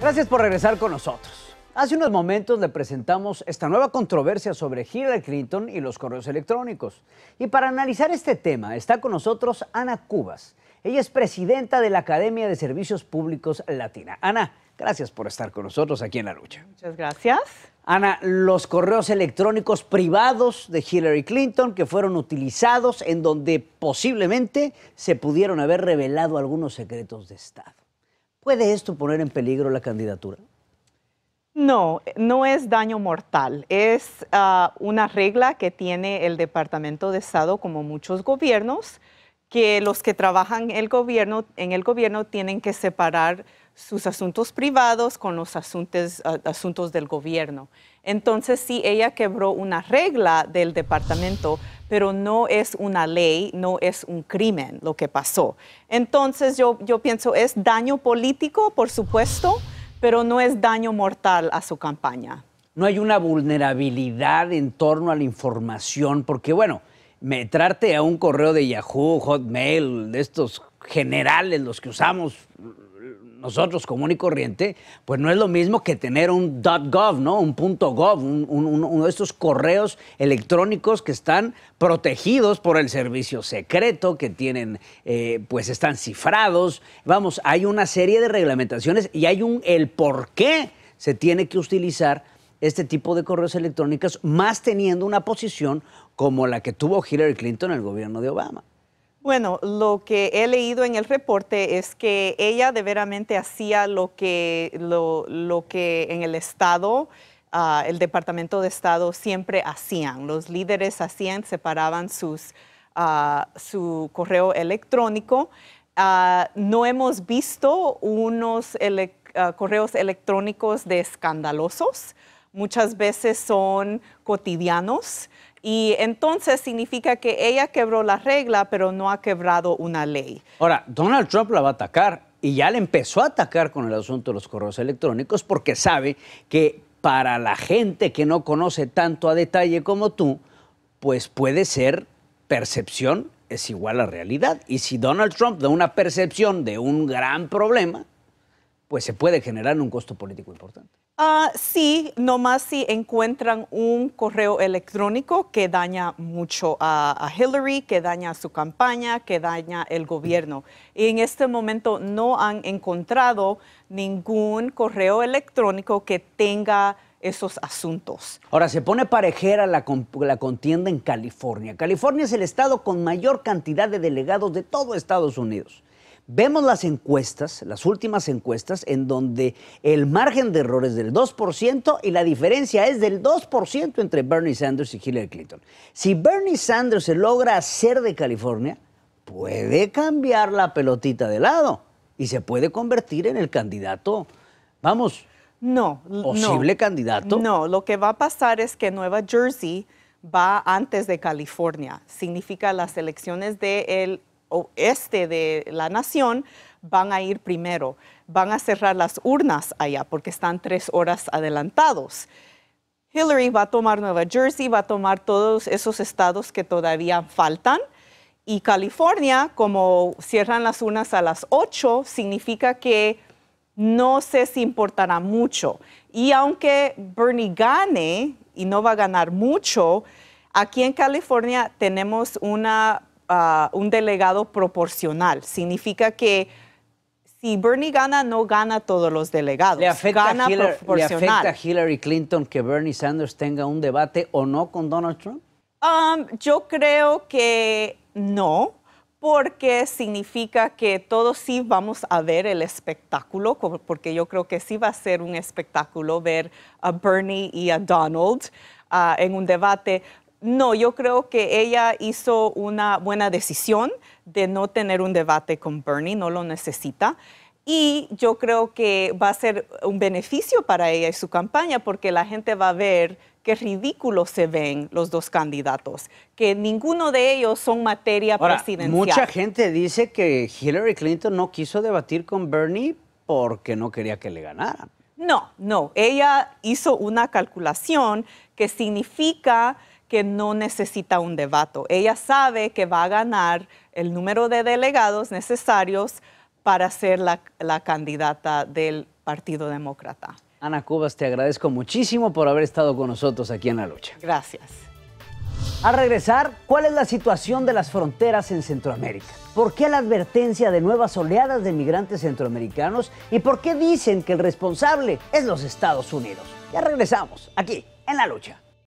Gracias por regresar con nosotros. Hace unos momentos le presentamos esta nueva controversia sobre Hillary Clinton y los correos electrónicos. Y para analizar este tema está con nosotros Ana Cubas. Ella es presidenta de la Academia de Servicios Públicos Latina. Ana, gracias por estar con nosotros aquí en La Lucha. Muchas gracias. Ana, los correos electrónicos privados de Hillary Clinton que fueron utilizados en donde posiblemente se pudieron haber revelado algunos secretos de Estado. ¿Puede esto poner en peligro la candidatura? No, no es daño mortal. Es ah, una regla que tiene el Departamento de Estado como muchos gobiernos que los que trabajan el gobierno, en el gobierno tienen que separar sus asuntos privados con los asuntos, asuntos del gobierno. Entonces, sí, ella quebró una regla del departamento, pero no es una ley, no es un crimen lo que pasó. Entonces, yo, yo pienso, es daño político, por supuesto, pero no es daño mortal a su campaña. No hay una vulnerabilidad en torno a la información, porque bueno, metrarte a un correo de Yahoo, Hotmail, de estos generales, los que usamos nosotros común y corriente, pues no es lo mismo que tener un .gov, ¿no? Un .gov, uno de estos correos electrónicos que están protegidos por el servicio secreto, que tienen, eh, pues están cifrados. Vamos, hay una serie de reglamentaciones y hay un el por qué se tiene que utilizar este tipo de correos electrónicos, más teniendo una posición como la que tuvo Hillary Clinton en el gobierno de Obama. Bueno, lo que he leído en el reporte es que ella de veramente hacía lo que, lo, que en el Estado, ah, el Departamento de Estado siempre hacían. Los líderes hacían, separaban sus, ah, su correo electrónico. Ah, no hemos visto unos correos electrónicos de escandalosos muchas veces son cotidianos y entonces significa que ella quebró la regla, pero no ha quebrado una ley. Ahora, Donald Trump la va a atacar y ya le empezó a atacar con el asunto de los correos electrónicos porque sabe que para la gente que no conoce tanto a detalle como tú, pues puede ser percepción es igual a realidad. Y si Donald Trump da una percepción de un gran problema, pues se puede generar un costo político importante. Ah, sí, nomás si encuentran un correo electrónico que daña mucho a, Hillary, que daña su campaña, que daña el gobierno. Y en este momento no han encontrado ningún correo electrónico que tenga esos asuntos. Ahora, se pone parejera la, la contienda en California. California es el estado con mayor cantidad de delegados de todo Estados Unidos. Vemos las encuestas, las últimas encuestas, en donde el margen de error es del 2% y la diferencia es del 2% entre Bernie Sanders y Hillary Clinton. Si Bernie Sanders se logra hacer de California, puede cambiar la pelotita de lado y se puede convertir en el candidato, vamos, no, posible candidato. No, lo que va a pasar es que Nueva Jersey va antes de California. Significa las elecciones del este de la nación van a ir primero. Van a cerrar las urnas allá porque están tres horas adelantados. Hillary va a tomar Nueva Jersey, va a tomar todos esos estados que todavía faltan. Y California, como cierran las urnas a las ocho, significa que no sé si importará mucho. Y aunque Bernie gane, y no va a ganar mucho, aquí en California tenemos una Ah, un delegado proporcional. Significa que si Bernie gana, no gana todos los delegados. Le afecta, proporcional. ¿Le a Hillary Clinton que Bernie Sanders tenga un debate o no con Donald Trump? Um, yo creo que no, porque significa que todos sí vamos a ver el espectáculo, porque yo creo que sí va a ser un espectáculo ver a Bernie y a Donald ah, en un debate, no, yo creo que ella hizo una buena decisión de no tener un debate con Bernie, no lo necesita. Y yo creo que va a ser un beneficio para ella y su campaña porque la gente va a ver qué ridículos se ven los dos candidatos, que ninguno de ellos son materia presidencial. Mucha gente dice que Hillary Clinton no quiso debatir con Bernie porque no quería que le ganara No, no, ella hizo una calculación que significa que no necesita un debate. Ella sabe que va a ganar el número de delegados necesarios para ser la, candidata del Partido Demócrata. Ana Cubas, te agradezco muchísimo por haber estado con nosotros aquí en la lucha. Gracias. Al regresar, ¿cuál es la situación de las fronteras en Centroamérica? ¿Por qué la advertencia de nuevas oleadas de migrantes centroamericanos? ¿Y por qué dicen que el responsable es los Estados Unidos? Ya regresamos, aquí, en la lucha.